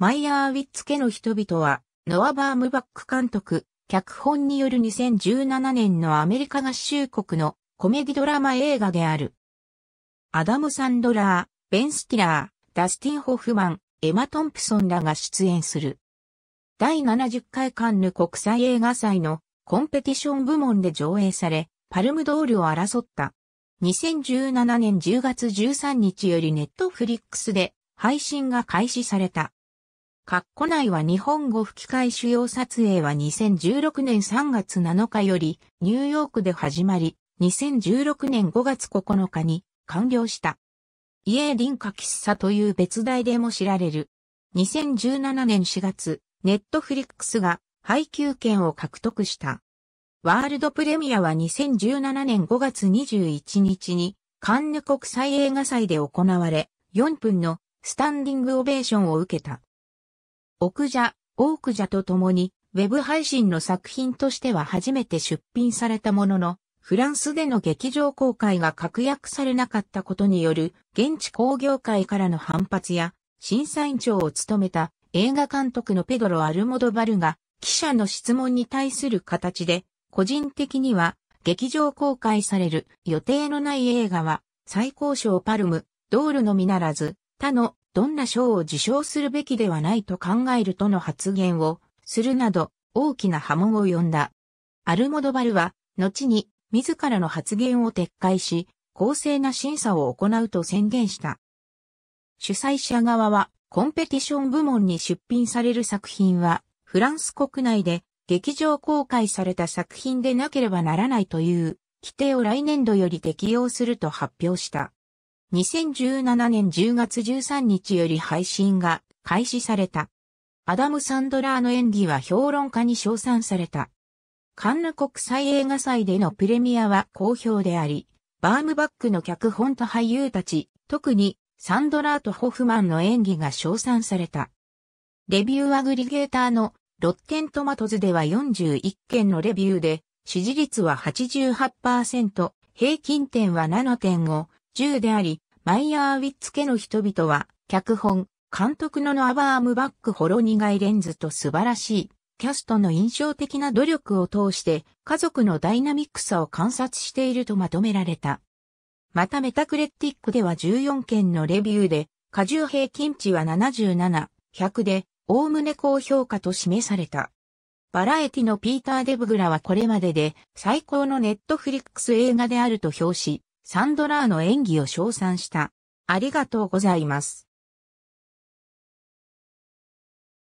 マイヤーウィッツ家の人々は、ノア・バームバック監督、脚本による2017年のアメリカ合衆国のコメディドラマ映画である。アダム・サンドラー、ベン・スティラー、ダスティン・ホフマン、エマ・トンプソンらが出演する。第70回カンヌ国際映画祭のコンペティション部門で上映され、パルムドールを争った。2017年10月13日よりネットフリックスで配信が開始された。括弧内は日本語吹き替え主要撮影は2016年3月7日よりニューヨークで始まり、2016年5月9日に完了した。イエーリンカキッサという別題でも知られる。2017年4月、ネットフリックスが配給権を獲得した。ワールドプレミアは2017年5月21日にカンヌ国際映画祭で行われ、4分のスタンディングオベーションを受けた。奥者、オークジャと共に、ウェブ配信の作品としては初めて出品されたものの、フランスでの劇場公開が確約されなかったことによる現地工業界からの反発や、審査員長を務めた映画監督のペドロ・アルモドバルが記者の質問に対する形で、個人的には劇場公開される予定のない映画は最高賞パルム、ドールのみならず他のどんな賞を受賞するべきではないと考えるとの発言をするなど大きな波紋を呼んだ。アルモドバルは、後に自らの発言を撤回し、公正な審査を行うと宣言した。主催者側は、コンペティション部門に出品される作品は、フランス国内で劇場公開された作品でなければならないという規定を来年度より適用すると発表した。2017年10月13日より配信が開始された。アダム・サンドラーの演技は評論家に称賛された。カンヌ国際映画祭でのプレミアは好評であり、バームバックの脚本と俳優たち、特にサンドラーとホフマンの演技が称賛された。レビューアグリゲーターのロッテントマトズでは41件のレビューで、支持率は88%、平均点は7.5、銃であり、マイヤーウィッツ家の人々は、脚本、監督のノアバームバックホロ苦いレンズと素晴らしい、キャストの印象的な努力を通して、家族のダイナミックさを観察しているとまとめられた。またメタクレッティックでは14件のレビューで、過重平均値は77、100で、おおむね高評価と示された。バラエティのピーター・デブグラはこれまでで最高のネットフリックス映画であると表し、サンドラーの演技を称賛した。ありがとうございます。